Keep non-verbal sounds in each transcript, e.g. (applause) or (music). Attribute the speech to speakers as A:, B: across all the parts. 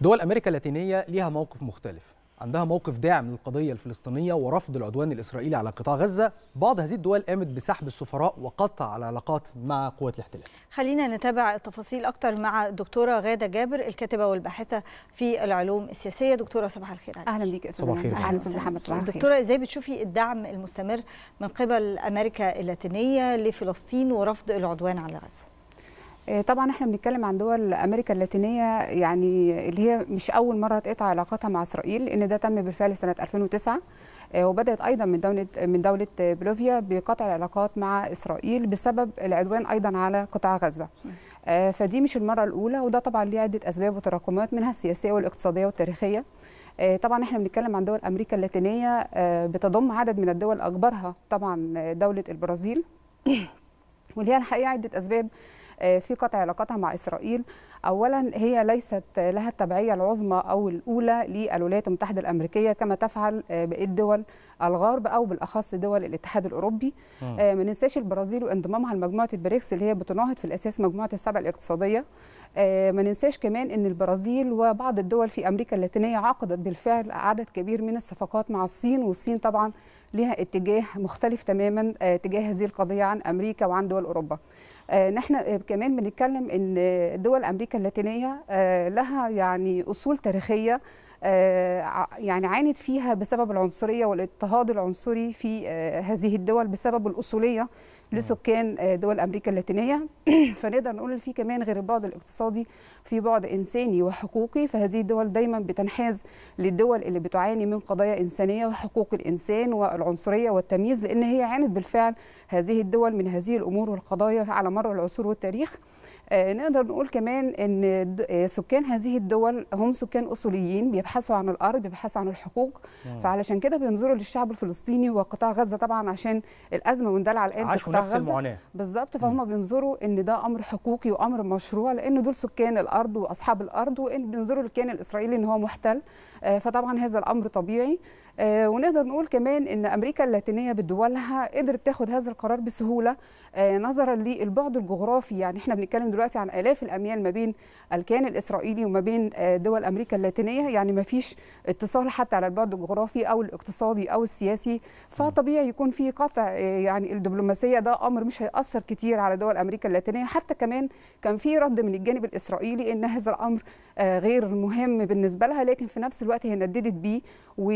A: دول امريكا اللاتينيه ليها موقف مختلف عندها موقف داعم للقضيه الفلسطينيه ورفض العدوان الاسرائيلي على قطاع غزه بعض هذه الدول قامت بسحب السفراء وقطع العلاقات مع قوات الاحتلال خلينا نتابع التفاصيل اكتر مع الدكتوره غاده جابر الكاتبه والباحثه في العلوم السياسيه دكتوره صباح الخير اهلا بيك استاذ اهلا استاذ محمد صباح الخير دكتوره ازاي بتشوفي الدعم المستمر من قبل امريكا اللاتينيه لفلسطين ورفض العدوان على غزه آه، طبعا احنا بنتكلم عن دول امريكا اللاتينيه يعني اللي هي مش اول مره تقطع علاقاتها مع اسرائيل لان ده تم بالفعل سنه 2009 آه، وبدات ايضا من دوله من دوله بلوفيا بقطع العلاقات مع اسرائيل بسبب العدوان ايضا على قطاع غزه آه، فدي مش المره الاولى وده طبعا ليه عده اسباب وتراكمات منها السياسيه والاقتصاديه والتاريخيه طبعا احنا بنتكلم عن دول امريكا اللاتينيه بتضم عدد من الدول اكبرها طبعا دوله البرازيل (coughs) وليها الحقيقه عده اسباب آه، في قطع علاقاتها مع إسرائيل أولا هي ليست لها التبعية العظمى أو الأولى للولايات المتحدة الأمريكية كما تفعل آه، بقية الدول الغرب أو بالأخص دول الاتحاد الأوروبي ما آه، ننساش البرازيل وانضمامها لمجموعة البريكس اللي هي بتناهض في الأساس مجموعة السبع الاقتصادية ما ننساش كمان ان البرازيل وبعض الدول في امريكا اللاتينيه عقدت بالفعل عدد كبير من الصفقات مع الصين والصين طبعا لها اتجاه مختلف تماما تجاه هذه القضيه عن امريكا وعن دول اوروبا آه، نحن كمان بنتكلم ان دول امريكا اللاتينيه آه، لها يعني اصول تاريخيه آه، يعني عانت فيها بسبب العنصريه والاضطهاد العنصري في هذه الدول بسبب الاصوليه لسكان آه، دول امريكا اللاتينيه (clears throat) فنقدر نقول ان في كمان غير البعد الاقتصادي في بعد انساني وحقوقي فهذه الدول دايما بتنحاز للدول اللي بتعاني من قضايا انسانيه وحقوق الانسان والعنصريه والتمييز لان هي عانت بالفعل هذه الدول من هذه الامور والقضايا على مر العصور والتاريخ آه، نقدر نقول كمان ان آه، سكان هذه الدول هم سكان اصوليين بيبحثوا عن الارض بيبحثوا عن الحقوق مم. فعلشان كده بينظروا للشعب الفلسطيني وقطاع غزه طبعا عشان الازمه مندلعه الان في قطاع غزه بالظبط فهم بينظروا ان ده امر حقوقي وامر مشروع لان دول سكان الارض واصحاب الارض وان بينظروا للكيان الاسرائيلي ان هو محتل آه، فطبعا هذا الامر طبيعي آه، ونقدر نقول كمان ان امريكا اللاتينيه بدولها قدرت تاخد هذا القرار بسهوله آه، نظرا للبعد الجغرافي يعني احنا بنتكلم دلوقتي عن الاف الاميال ما بين الكيان الاسرائيلي وما بين آه، دول امريكا اللاتينيه يعني ما فيش اتصال حتى على البعد الجغرافي او الاقتصادي او السياسي فطبيعي يكون في قطع يعني الدبلوماسيه ده امر مش هياثر كتير على دول امريكا اللاتينيه حتى كمان كان في رد من الجانب الاسرائيلي ان هذا الامر غير مهم بالنسبه لها لكن في نفس الوقت هي نددت بيه و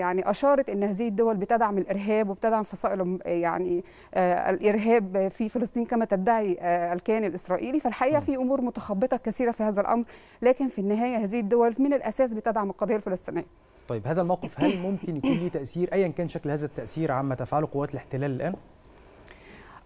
A: يعني اشارت ان هذه الدول بتدعم الارهاب وبتدعم فصائل يعني آه، الارهاب في فلسطين كما تدعي آه، الكيان الاسرائيلي فالحقيقه نعم. في امور متخبطه كثيره في هذا الامر لكن في النهايه هذه الدول من الاساس بتدعم القضيه الفلسطينيه طيب هذا الموقف هل ممكن يكون له تاثير ايا كان شكل هذا التاثير عما تفعله قوات الاحتلال الان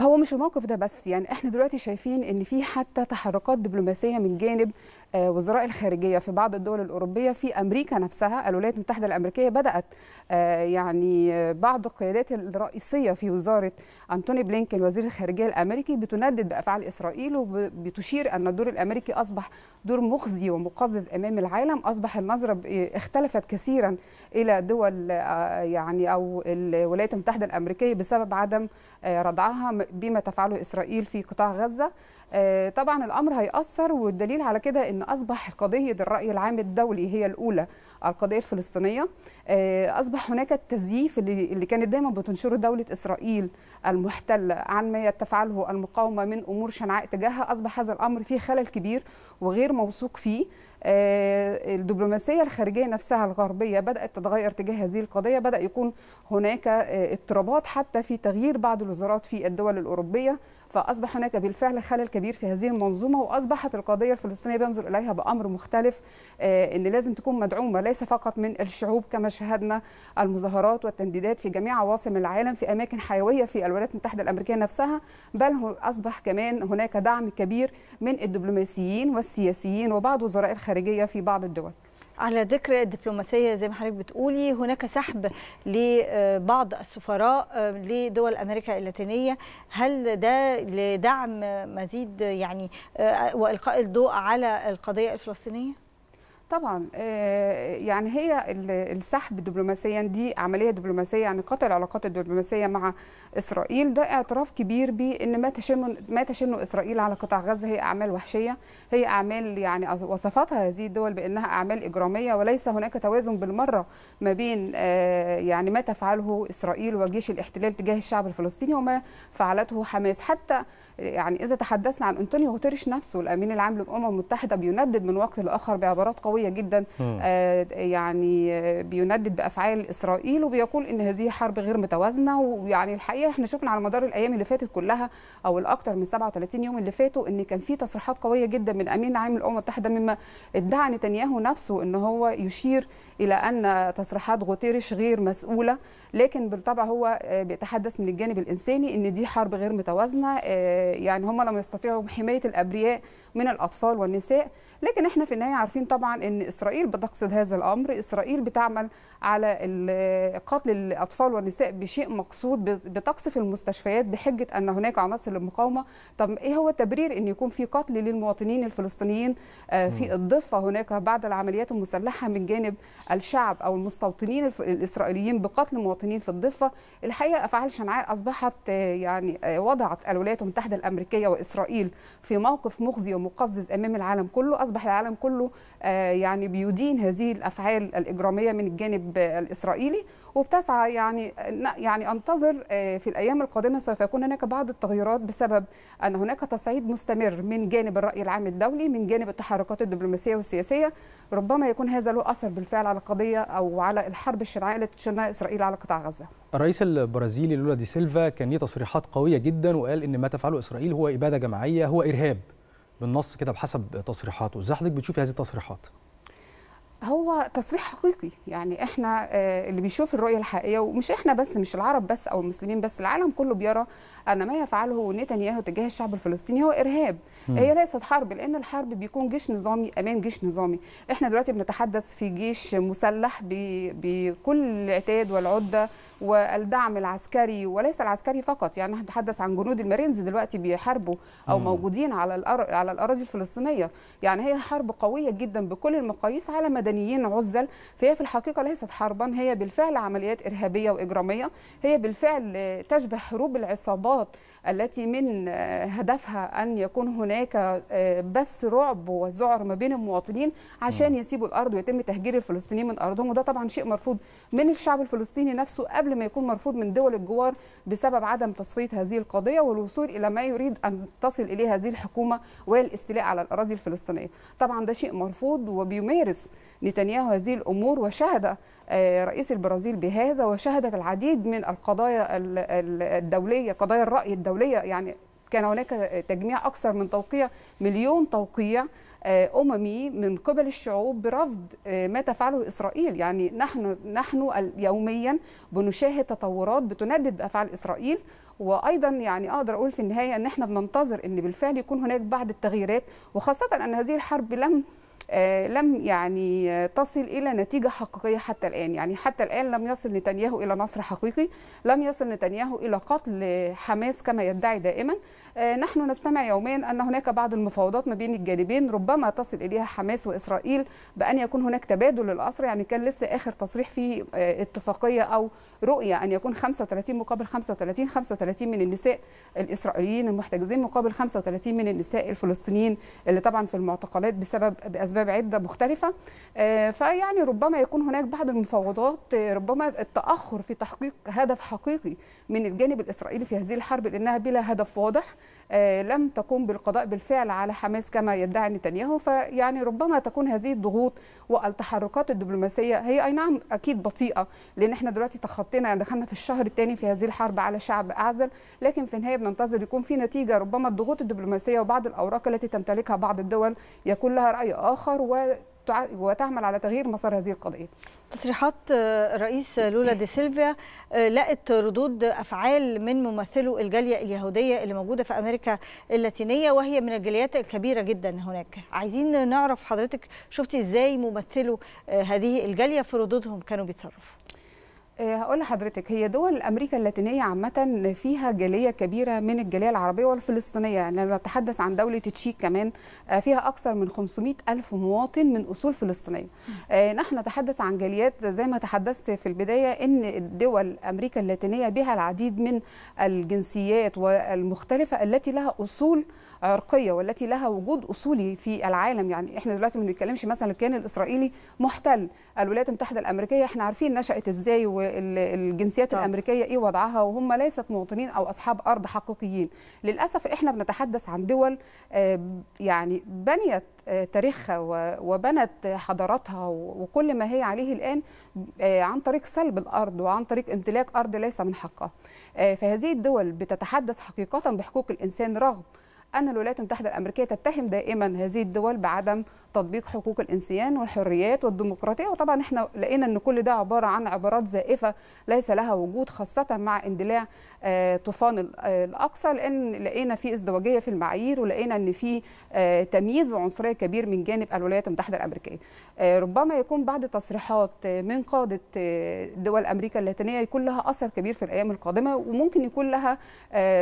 A: هو مش الموقف ده بس يعني احنا دلوقتي شايفين ان في حتى تحركات دبلوماسيه من جانب آه، وزراء الخارجيه في بعض الدول الاوروبيه في امريكا نفسها الولايات المتحده الامريكيه بدات آه، يعني آه، بعض القيادات الرئيسيه في وزاره انتوني بلينكن وزير الخارجيه الامريكي بتندد بافعال اسرائيل وبتشير ان الدور الامريكي اصبح دور مخزي ومقزز امام العالم اصبح النظره اختلفت كثيرا الى دول يعني او الولايات المتحده الامريكيه بسبب عدم ردعها بما تفعله اسرائيل في قطاع غزه آه، طبعا الامر هيأثر والدليل على كده ان اصبح قضيه الراي العام الدولي هي الاولى القضيه الفلسطينيه آه، اصبح هناك التزييف اللي كانت دايما بتنشره دوله اسرائيل المحتله عن ما تفعله المقاومه من امور شنعاء تجاهها اصبح هذا الامر فيه خلل كبير وغير موثوق فيه آه، الدبلوماسيه الخارجيه نفسها الغربيه بدات تتغير تجاه هذه القضيه بدا يكون هناك آه، اضطرابات حتى في تغيير بعض الوزارات في الدول الاوروبيه فاصبح هناك بالفعل خلل كبير في هذه المنظومه واصبحت القضيه الفلسطينيه بينظر اليها بامر مختلف ان آه، لازم تكون مدعومه ليس فقط من الشعوب كما شاهدنا المظاهرات والتنديدات في جميع عواصم العالم في اماكن حيويه في الولايات المتحده الامريكيه نفسها بل اصبح كمان هناك دعم كبير من الدبلوماسيين والسياسيين وبعض وزراء الخارجيه الخارجيه في بعض الدول على ذكر الدبلوماسيه زي ما حضرتك بتقولي هناك سحب لبعض السفراء آه، لدول امريكا اللاتينيه هل ده لدعم مزيد يعني آه، والقاء الضوء على القضيه الفلسطينيه طبعا آه، يعني هي السحب دبلوماسيا دي عمليه دبلوماسيه يعني قطع العلاقات الدبلوماسيه مع اسرائيل ده اعتراف كبير بان ما تشن ما تشنه اسرائيل على قطاع غزه هي اعمال وحشيه هي اعمال يعني وصفتها هذه الدول بانها اعمال اجراميه وليس هناك توازن بالمره ما بين آه، يعني ما تفعله اسرائيل وجيش الاحتلال تجاه الشعب الفلسطيني وما فعلته حماس حتى يعني إذا تحدثنا عن أنطونيو غوتيريش نفسه الأمين العام للأمم المتحدة بيندد من وقت لآخر بعبارات قوية جدا آه يعني بيندد بأفعال إسرائيل وبيقول إن هذه حرب غير متوازنة ويعني الحقيقة إحنا شفنا على مدار الأيام اللي فاتت كلها أو الأكثر من 37 يوم اللي فاتوا إن كان في تصريحات قوية جدا من امين عام للأمم المتحدة مما ادعى نتنياهو نفسه إن هو يشير إلى أن تصريحات غوتيريش غير مسؤولة لكن بالطبع هو آه، بيتحدث من الجانب الإنساني إن دي حرب غير متوازنة آه، يعني هم لم يستطيعوا حمايه الابرياء من الاطفال والنساء لكن احنا في النهايه عارفين طبعا ان اسرائيل بتقصد هذا الامر اسرائيل بتعمل على قتل الاطفال والنساء بشيء مقصود بتقصف المستشفيات بحجه ان هناك عناصر للمقاومه طب ايه هو التبرير ان يكون في قتل للمواطنين الفلسطينيين آه، في الضفه هناك بعد العمليات المسلحه من جانب الشعب او المستوطنين الاسرائيليين بقتل مواطنين في الضفه الحقيقه افعال شنعاء اصبحت آه، يعني آه، وضعت الولايات المتحده الأمريكية وإسرائيل في موقف مخزي ومقزز أمام العالم كله أصبح العالم كله آه، يعني بيدين هذه الأفعال الإجرامية من الجانب الإسرائيلي وبتسعى يعني يعني أنتظر آه، في الأيام القادمة سوف يكون هناك بعض التغييرات بسبب أن هناك تصعيد مستمر من جانب الرأي العام الدولي من جانب التحركات الدبلوماسية والسياسية ربما يكون هذا له أثر بالفعل على القضية أو على الحرب الشرعية التي تشنها إسرائيل على قطاع غزة الرئيس البرازيلي لولا دي سيلفا كان ليه تصريحات قوية جدا وقال إن ما تفعله إسرائيل هو إبادة جماعية هو إرهاب بالنص كده بحسب تصريحاته إزاي حضرتك بتشوفي هذه التصريحات؟ هو تصريح حقيقي يعني احنا آه، اللي بيشوف الرؤيه الحقيقيه ومش احنا بس مش العرب بس او المسلمين بس العالم كله بيرى ان ما يفعله نتنياهو تجاه الشعب الفلسطيني هو ارهاب م. هي ليست حرب لان الحرب بيكون جيش نظامي امام جيش نظامي احنا دلوقتي بنتحدث في جيش مسلح بكل العتاد والعده والدعم العسكري وليس العسكري فقط يعني نتحدث عن جنود المارينز دلوقتي بيحاربوا او م. موجودين على على الاراضي الفلسطينيه يعني هي حرب قويه جدا بكل المقاييس على مدى مدنيين عزل فهي في الحقيقه ليست حربا هي بالفعل عمليات ارهابيه واجراميه هي بالفعل تشبه حروب العصابات التي من آه، هدفها ان يكون هناك آه، بس رعب وذعر ما بين المواطنين عشان يسيبوا الارض ويتم تهجير الفلسطينيين من ارضهم وده طبعا شيء مرفوض من الشعب الفلسطيني نفسه قبل ما يكون مرفوض من دول الجوار بسبب عدم تصفيه هذه القضيه والوصول الى ما يريد ان تصل اليه هذه الحكومه والاستيلاء على الاراضي الفلسطينيه طبعا ده شيء مرفوض وبيمارس نتنياهو هذه الامور وشهد آه، رئيس البرازيل بهذا وشهدت العديد من القضايا الدوليه قضايا الراي الدوليه يعني كان هناك تجميع اكثر من توقيع مليون توقيع آه، اممي من قبل الشعوب برفض آه، ما تفعله اسرائيل يعني نحن نحن يوميا بنشاهد تطورات بتندد افعال اسرائيل وايضا يعني اقدر اقول في النهايه ان احنا بننتظر ان بالفعل يكون هناك بعض التغييرات وخاصه ان هذه الحرب لم آه، لم يعني تصل إلى نتيجة حقيقية حتى الآن يعني حتى الآن لم يصل نتنياهو إلى نصر حقيقي لم يصل نتنياهو إلى قتل حماس كما يدعي دائما آه، نحن نستمع يوميا أن هناك بعض المفاوضات ما بين الجانبين ربما تصل إليها حماس وإسرائيل بأن يكون هناك تبادل الأسر يعني كان لسه آخر تصريح في آه، اتفاقية أو رؤية أن يكون 35 مقابل 35 35 من النساء الإسرائيليين المحتجزين مقابل 35 من النساء الفلسطينيين اللي طبعا في المعتقلات بسبب بأسباب لاسباب عده مختلفه آه، فيعني ربما يكون هناك بعض المفاوضات آه، ربما التاخر في تحقيق هدف حقيقي من الجانب الاسرائيلي في هذه الحرب لانها بلا هدف واضح آه، لم تقوم بالقضاء بالفعل على حماس كما يدعي نتنياهو فيعني ربما تكون هذه الضغوط والتحركات الدبلوماسيه هي اي نعم اكيد بطيئه لان احنا دلوقتي تخطينا دخلنا في الشهر الثاني في هذه الحرب على شعب اعزل لكن في النهايه بننتظر يكون في نتيجه ربما الضغوط الدبلوماسيه وبعض الاوراق التي تمتلكها بعض الدول يكون لها راي اخر اخر و وتعمل على تغيير مسار هذه القضيه. تصريحات آه، الرئيس لولا دي سيلفيا آه، لقت ردود افعال من ممثلو الجاليه اليهوديه اللي موجوده في امريكا اللاتينيه وهي من الجاليات الكبيره جدا هناك. عايزين نعرف حضرتك شفتي ازاي ممثلو آه، هذه الجاليه في ردودهم كانوا بيتصرفوا. آه، هقول لحضرتك هي دول امريكا اللاتينيه عامه فيها جاليه كبيره من الجاليه العربيه والفلسطينيه يعني انا بتحدث عن دوله تشيك كمان آه، فيها اكثر من 500 الف مواطن من اصول فلسطينيه آه، نحن نتحدث عن جاليات زي ما تحدثت في البدايه ان دول امريكا اللاتينيه بها العديد من الجنسيات والمختلفه التي لها اصول عرقيه والتي لها وجود اصولي في العالم يعني احنا دلوقتي ما بنتكلمش مثلا كان الاسرائيلي محتل الولايات المتحده الامريكيه احنا عارفين نشات ازاي و والجنسيات طب. الامريكيه ايه وضعها وهم ليست مواطنين او اصحاب ارض حقيقيين للاسف احنا بنتحدث عن دول آه، يعني بنيت آه، تاريخها وبنت حضاراتها وكل ما هي عليه الان آه، عن طريق سلب الارض وعن طريق امتلاك ارض ليس من حقها فهذه الدول بتتحدث حقيقه بحقوق الانسان رغم أن الولايات المتحدة الأمريكية تتهم دائما هذه الدول بعدم تطبيق حقوق الإنسان والحريات والديمقراطية وطبعا احنا لقينا أن كل ده عبارة عن عبارات زائفة ليس لها وجود خاصة مع اندلاع آه، طوفان آه، الأقصى لأن لقينا في ازدواجية في المعايير ولقينا أن في آه، تمييز وعنصرية كبير من جانب الولايات المتحدة الأمريكية ربما يكون بعض تصريحات من قادة دول أمريكا اللاتينية يكون لها أثر كبير في الأيام القادمة وممكن يكون لها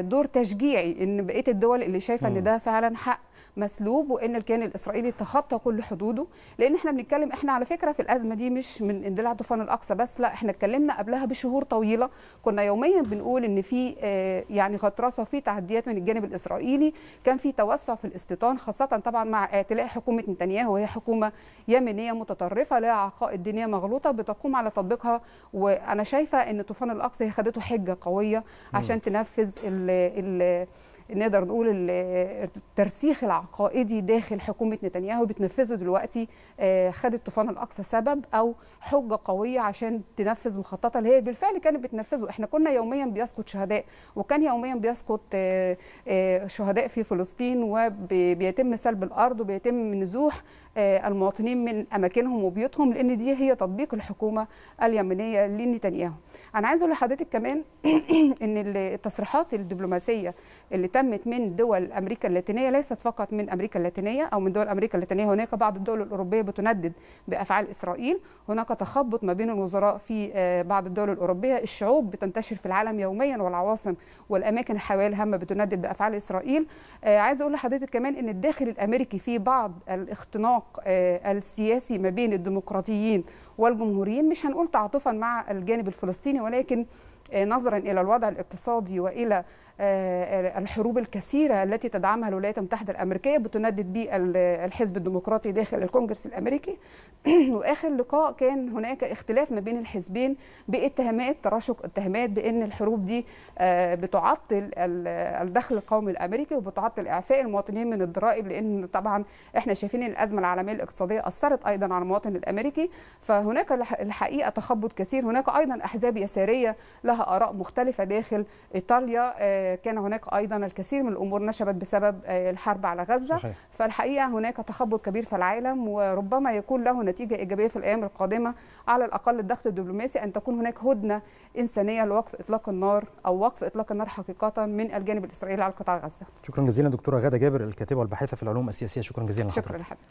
A: دور تشجيعي أن بقية الدول اللي شايفة شايفه ان ده فعلا حق مسلوب وان الكيان الاسرائيلي تخطى كل حدوده لان احنا بنتكلم احنا على فكره في الازمه دي مش من اندلاع طوفان الاقصى بس لا احنا اتكلمنا قبلها بشهور طويله كنا يوميا بنقول ان في آه، يعني غطرسه وفي تعديات من الجانب الاسرائيلي كان في توسع في الاستيطان خاصه طبعا مع اعتلاء حكومه نتنياهو وهي حكومه يمنيه متطرفه لها عقائد دينيه مغلوطه بتقوم على تطبيقها وانا شايفه ان طوفان الاقصى هي خدته حجه قويه عشان تنفذ ال نقدر نقول الترسيخ العقائدي داخل حكومه نتنياهو بتنفذه دلوقتي آه، خدت طوفان الاقصى سبب او حجه قويه عشان تنفذ مخططها اللي هي بالفعل كانت بتنفذه احنا كنا يوميا بيسقط شهداء وكان يوميا بيسقط آه، آه، شهداء في فلسطين وبيتم سلب الارض وبيتم نزوح آه، المواطنين من اماكنهم وبيوتهم لان دي هي تطبيق الحكومه اليمنيه لنتنياهو انا عايز اقول لحضرتك كمان (clears throat) ان التصريحات الدبلوماسيه اللي تمت من دول امريكا اللاتينيه ليست فقط من امريكا اللاتينيه او من دول امريكا اللاتينيه هناك بعض الدول الاوروبيه بتندد بافعال اسرائيل هناك تخبط ما بين الوزراء في آه، بعض الدول الاوروبيه الشعوب بتنتشر في العالم يوميا والعواصم والاماكن حوالها ما بتندد بافعال اسرائيل آه، عايز اقول لحضرتك كمان ان الداخل الامريكي في بعض الاختناق العمق آه، السياسي ما بين الديمقراطيين والجمهوريين مش هنقول تعاطفا مع الجانب الفلسطيني ولكن آه، نظرا الى الوضع الاقتصادي والى آه، الحروب الكثيرة التي تدعمها الولايات المتحدة الأمريكية بتندد به الحزب الديمقراطي داخل الكونجرس الأمريكي (clears throat) وآخر لقاء كان هناك اختلاف ما بين الحزبين باتهامات تراشق اتهامات بأن الحروب دي آه، بتعطل الدخل القومي الأمريكي وبتعطل إعفاء المواطنين من الضرائب لأن طبعا احنا شايفين الأزمة العالمية الاقتصادية أثرت أيضا على المواطن الأمريكي فهناك الحقيقة تخبط كثير هناك أيضا أحزاب يسارية لها آراء مختلفة داخل إيطاليا آه، كان هناك ايضا الكثير من الامور نشبت بسبب آه، الحرب على غزه صحيح. فالحقيقه هناك تخبط كبير في العالم وربما يكون له نتيجه ايجابيه في الايام القادمه على الاقل الضغط الدبلوماسي ان تكون هناك هدنه انسانيه لوقف اطلاق النار او وقف اطلاق النار حقيقه من الجانب الاسرائيلي على قطاع غزه شكرا جزيلا دكتوره غاده جابر الكاتبه والباحثه في العلوم السياسيه شكرا جزيلا شكرا لحضرتك